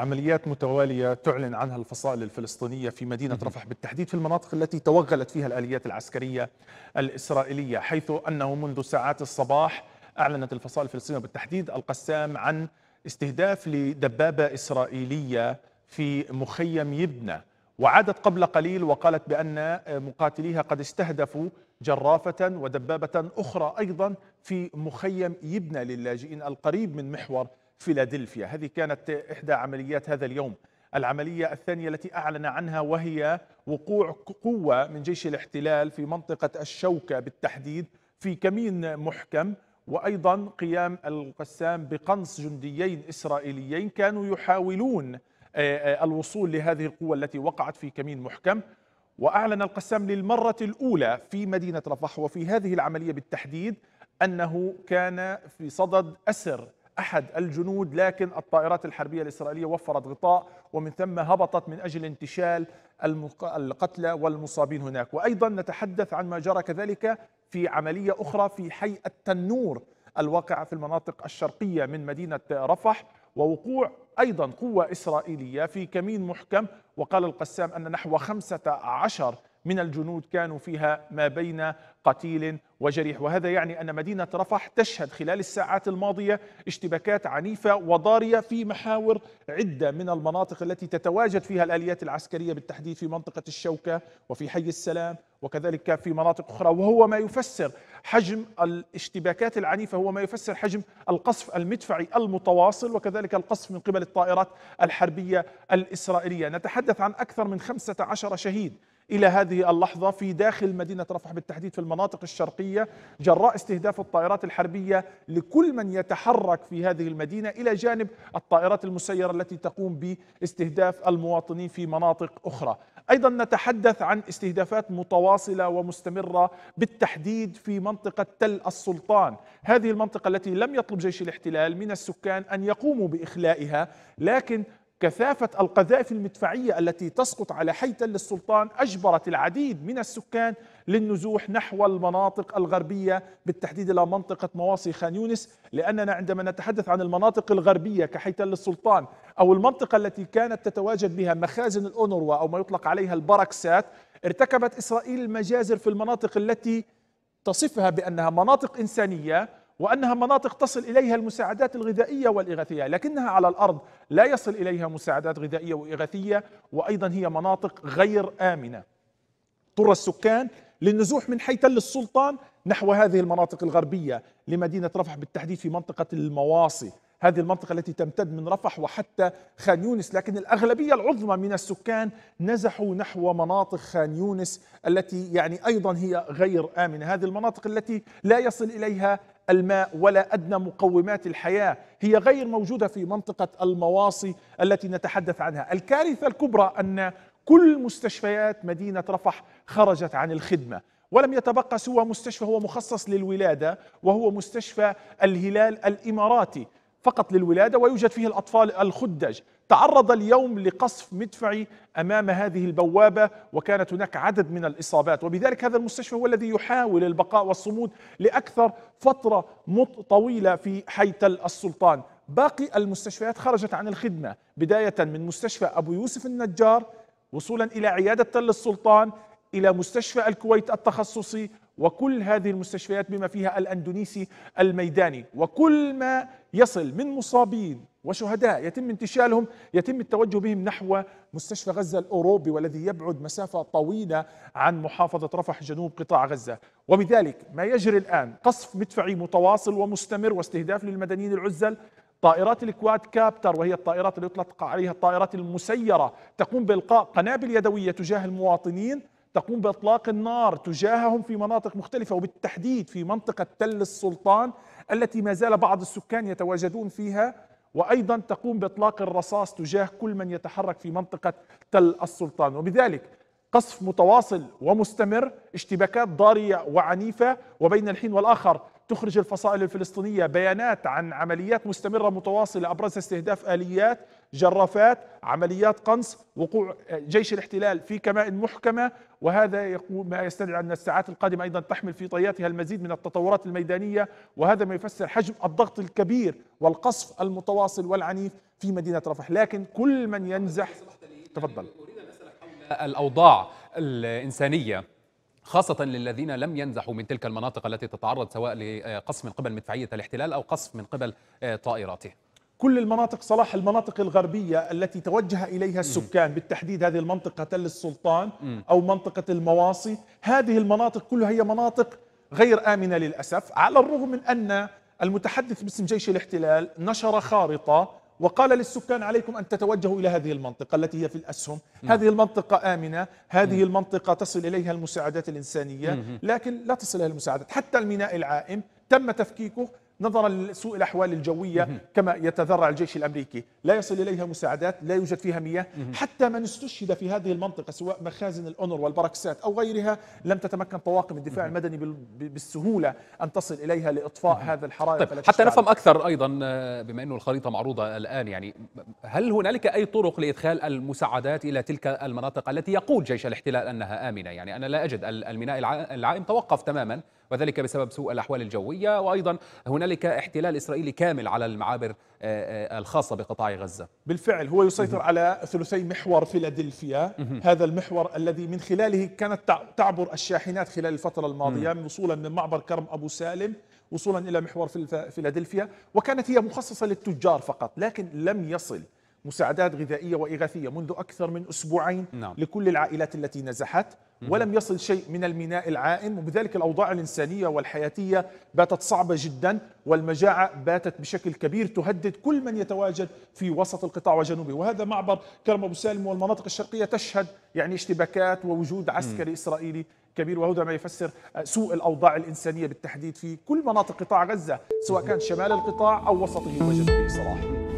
عمليات متوالية تعلن عنها الفصائل الفلسطينية في مدينة رفح بالتحديد في المناطق التي توغلت فيها الآليات العسكرية الإسرائيلية حيث أنه منذ ساعات الصباح أعلنت الفصائل الفلسطينية بالتحديد القسام عن استهداف لدبابة إسرائيلية في مخيم يبنى وعادت قبل قليل وقالت بأن مقاتليها قد استهدفوا جرافة ودبابة أخرى أيضا في مخيم يبنى للاجئين القريب من محور فيلادلفيا هذه كانت إحدى عمليات هذا اليوم العملية الثانية التي أعلن عنها وهي وقوع قوة من جيش الاحتلال في منطقة الشوكة بالتحديد في كمين محكم وأيضا قيام القسام بقنص جنديين إسرائيليين كانوا يحاولون آه، آه، الوصول لهذه القوة التي وقعت في كمين محكم وأعلن القسام للمرة الأولى في مدينة رفح وفي هذه العملية بالتحديد أنه كان في صدد أسر أحد الجنود لكن الطائرات الحربية الإسرائيلية وفرت غطاء ومن ثم هبطت من أجل انتشال القتلى والمصابين هناك وأيضا نتحدث عن ما جرى كذلك في عملية أخرى في حي التنور الواقع في المناطق الشرقية من مدينة رفح ووقوع أيضا قوة إسرائيلية في كمين محكم وقال القسام أن نحو خمسة عشر من الجنود كانوا فيها ما بين قتيل وجريح وهذا يعني أن مدينة رفح تشهد خلال الساعات الماضية اشتباكات عنيفة وضارية في محاور عدة من المناطق التي تتواجد فيها الآليات العسكرية بالتحديد في منطقة الشوكة وفي حي السلام وكذلك في مناطق أخرى وهو ما يفسر حجم الاشتباكات العنيفة هو ما يفسر حجم القصف المدفعي المتواصل وكذلك القصف من قبل الطائرات الحربية الإسرائيلية نتحدث عن أكثر من 15 شهيد إلى هذه اللحظة في داخل مدينة رفح بالتحديد في المناطق الشرقية جراء استهداف الطائرات الحربية لكل من يتحرك في هذه المدينة إلى جانب الطائرات المسيرة التي تقوم باستهداف المواطنين في مناطق أخرى أيضا نتحدث عن استهدافات متواصلة ومستمرة بالتحديد في منطقة تل السلطان هذه المنطقة التي لم يطلب جيش الاحتلال من السكان أن يقوموا بإخلائها لكن كثافة القذائف المدفعية التي تسقط على حيتا للسلطان أجبرت العديد من السكان للنزوح نحو المناطق الغربية بالتحديد إلى منطقة مواصي خان يونس لأننا عندما نتحدث عن المناطق الغربية كحيتا للسلطان أو المنطقة التي كانت تتواجد بها مخازن الأونروا أو ما يطلق عليها البركسات ارتكبت إسرائيل المجازر في المناطق التي تصفها بأنها مناطق إنسانية وأنها مناطق تصل إليها المساعدات الغذائية والإغاثية لكنها على الأرض لا يصل إليها مساعدات غذائية وإغاثية وأيضا هي مناطق غير آمنة اضطر السكان للنزوح من حي تل السلطان نحو هذه المناطق الغربية لمدينة رفح بالتحديد في منطقة المواصي هذه المنطقة التي تمتد من رفح وحتى خان يونس لكن الأغلبية العظمى من السكان نزحوا نحو مناطق خان يونس التي يعني أيضا هي غير آمنة هذه المناطق التي لا يصل إليها الماء ولا أدنى مقومات الحياة هي غير موجودة في منطقة المواصي التي نتحدث عنها الكارثة الكبرى أن كل مستشفيات مدينة رفح خرجت عن الخدمة ولم يتبقى سوى مستشفى هو مخصص للولادة وهو مستشفى الهلال الإماراتي فقط للولادة ويوجد فيه الأطفال الخدج تعرض اليوم لقصف مدفعي أمام هذه البوابة وكانت هناك عدد من الإصابات وبذلك هذا المستشفى هو الذي يحاول البقاء والصمود لأكثر فترة طويلة في حي تل السلطان باقي المستشفيات خرجت عن الخدمة بداية من مستشفى أبو يوسف النجار وصولا إلى عيادة تل السلطان إلى مستشفى الكويت التخصصي وكل هذه المستشفيات بما فيها الاندونيسي الميداني وكل ما يصل من مصابين وشهداء يتم انتشالهم يتم التوجه بهم نحو مستشفى غزه الاوروبي والذي يبعد مسافه طويله عن محافظه رفح جنوب قطاع غزه وبذلك ما يجري الان قصف مدفعي متواصل ومستمر واستهداف للمدنيين العزل طائرات الكواد كابتر وهي الطائرات اللي يطلق عليها الطائرات المسيره تقوم بالقاء قنابل يدويه تجاه المواطنين تقوم باطلاق النار تجاههم في مناطق مختلفه وبالتحديد في منطقه تل السلطان التي ما زال بعض السكان يتواجدون فيها وايضا تقوم باطلاق الرصاص تجاه كل من يتحرك في منطقه تل السلطان وبذلك قصف متواصل ومستمر اشتباكات ضاريه وعنيفه وبين الحين والاخر تخرج الفصائل الفلسطينية بيانات عن عمليات مستمرة متواصلة أبرزها استهداف آليات جرافات عمليات قنص وقوع جيش الاحتلال في كمائن محكمة وهذا يقول ما يستدعي أن الساعات القادمة أيضا تحمل في طياتها المزيد من التطورات الميدانية وهذا ما يفسر حجم الضغط الكبير والقصف المتواصل والعنيف في مدينة رفح لكن كل من ينزح تفضل الأوضاع الإنسانية خاصة للذين لم ينزحوا من تلك المناطق التي تتعرض سواء لقصف من قبل مدفعية الاحتلال أو قصف من قبل آه، طائراته كل المناطق صلاح المناطق الغربية التي توجه إليها السكان بالتحديد هذه المنطقة تل السلطان أو منطقة المواصي هذه المناطق كلها هي مناطق غير آمنة للأسف على الرغم من أن المتحدث باسم جيش الاحتلال نشر خارطة وقال للسكان عليكم أن تتوجهوا إلى هذه المنطقة التي هي في الأسهم م. هذه المنطقة آمنة هذه م. المنطقة تصل إليها المساعدات الإنسانية م. لكن لا تصل إليها المساعدات حتى الميناء العائم تم تفكيكه نظرا لسوء الأحوال الجوية كما يتذرع الجيش الأمريكي لا يصل إليها مساعدات لا يوجد فيها مياه حتى من استشهد في هذه المنطقة سواء مخازن الأونر والبركسات أو غيرها لم تتمكن طواقم الدفاع المدني بالسهولة أن تصل إليها لإطفاء هذا الحرائق طيب حتى نفهم أكثر أيضا بما أنه الخريطة معروضة الآن يعني هل هنالك أي طرق لإدخال المساعدات إلى تلك المناطق التي يقول جيش الاحتلال أنها آمنة يعني أنا لا أجد الميناء العائم توقف تماما وذلك بسبب سوء الأحوال الجوية وأيضا هنالك احتلال إسرائيلي كامل على المعابر آه، آه، الخاصة بقطاع غزة بالفعل هو يسيطر على ثلثي محور فيلادلفيا هذا المحور الذي من خلاله كانت تعبر الشاحنات خلال الفترة الماضية وصولا من معبر كرم أبو سالم وصولا إلى محور فيلادلفيا وكانت هي مخصصة للتجار فقط لكن لم يصل مساعدات غذائيه واغاثيه منذ اكثر من اسبوعين نعم. لكل العائلات التي نزحت ولم يصل شيء من الميناء العائم وبذلك الاوضاع الانسانيه والحياتيه باتت صعبه جدا والمجاعه باتت بشكل كبير تهدد كل من يتواجد في وسط القطاع وجنوبه وهذا معبر كرم ابو سالم والمناطق الشرقيه تشهد يعني اشتباكات ووجود عسكري مم. اسرائيلي كبير وهذا ما يفسر سوء الاوضاع الانسانيه بالتحديد في كل مناطق قطاع غزه سواء كان شمال القطاع او وسطه وجنوبه صراحه